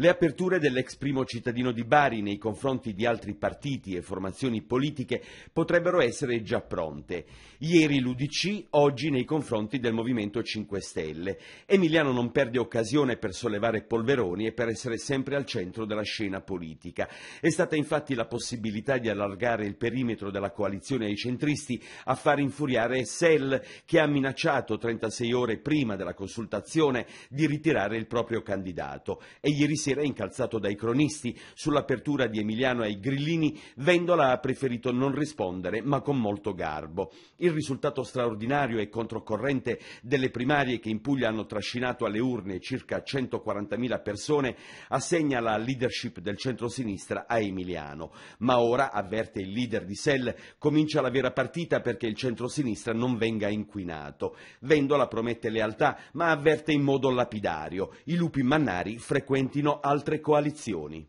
Le aperture dell'ex primo cittadino di Bari nei confronti di altri partiti e formazioni politiche potrebbero essere già pronte. Ieri l'Udc, oggi nei confronti del Movimento 5 Stelle. Emiliano non perde occasione per sollevare polveroni e per essere sempre al centro della scena politica. È stata infatti la possibilità di allargare il perimetro della coalizione ai centristi a far infuriare Sell, che ha minacciato 36 ore prima della consultazione di ritirare il proprio candidato. E ieri si era incalzato dai cronisti sull'apertura di Emiliano ai grillini, Vendola ha preferito non rispondere, ma con molto garbo. Il risultato straordinario e controcorrente delle primarie che in Puglia hanno trascinato alle urne circa 140.000 persone assegna la leadership del centrosinistra a Emiliano. Ma ora, avverte il leader di Sell, comincia la vera partita perché il centrosinistra non venga inquinato. Vendola promette lealtà, ma avverte in modo lapidario. I lupi mannari frequentino altre coalizioni.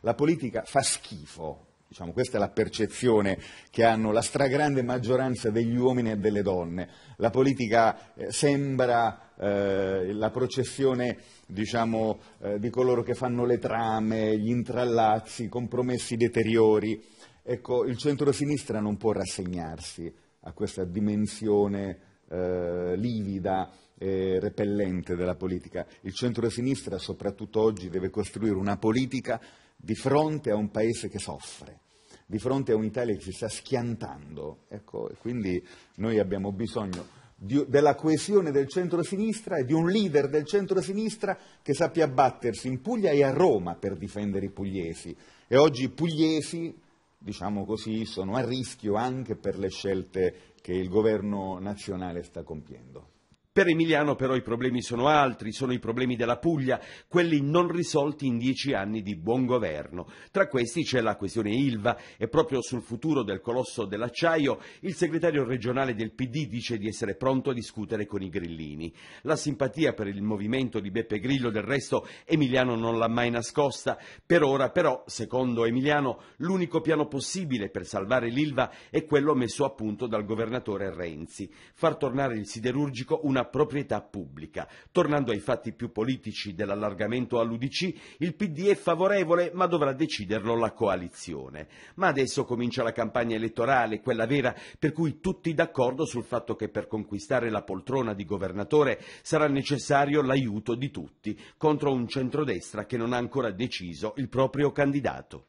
La politica fa schifo, Diciamo, questa è la percezione che hanno la stragrande maggioranza degli uomini e delle donne. La politica eh, sembra eh, la processione diciamo, eh, di coloro che fanno le trame, gli intrallazzi, i compromessi deteriori. Ecco, il centro-sinistra non può rassegnarsi a questa dimensione eh, livida eh, repellente della politica. Il centro-sinistra, soprattutto oggi, deve costruire una politica di fronte a un paese che soffre, di fronte a un'Italia che si sta schiantando. Ecco, quindi noi abbiamo bisogno di, della coesione del centro-sinistra e di un leader del centro-sinistra che sappia battersi in Puglia e a Roma per difendere i pugliesi. E oggi i pugliesi diciamo così, sono a rischio anche per le scelte che il governo nazionale sta compiendo. Per Emiliano però i problemi sono altri, sono i problemi della Puglia, quelli non risolti in dieci anni di buon governo. Tra questi c'è la questione Ilva e proprio sul futuro del colosso dell'acciaio il segretario regionale del PD dice di essere pronto a discutere con i grillini. La simpatia per il movimento di Beppe Grillo del resto Emiliano non l'ha mai nascosta. Per ora però, secondo Emiliano, l'unico piano possibile per salvare l'Ilva è quello messo a punto dal governatore Renzi. Far tornare il siderurgico una una proprietà pubblica. Tornando ai fatti più politici dell'allargamento all'UDC, il PD è favorevole ma dovrà deciderlo la coalizione. Ma adesso comincia la campagna elettorale, quella vera, per cui tutti d'accordo sul fatto che per conquistare la poltrona di governatore sarà necessario l'aiuto di tutti contro un centrodestra che non ha ancora deciso il proprio candidato.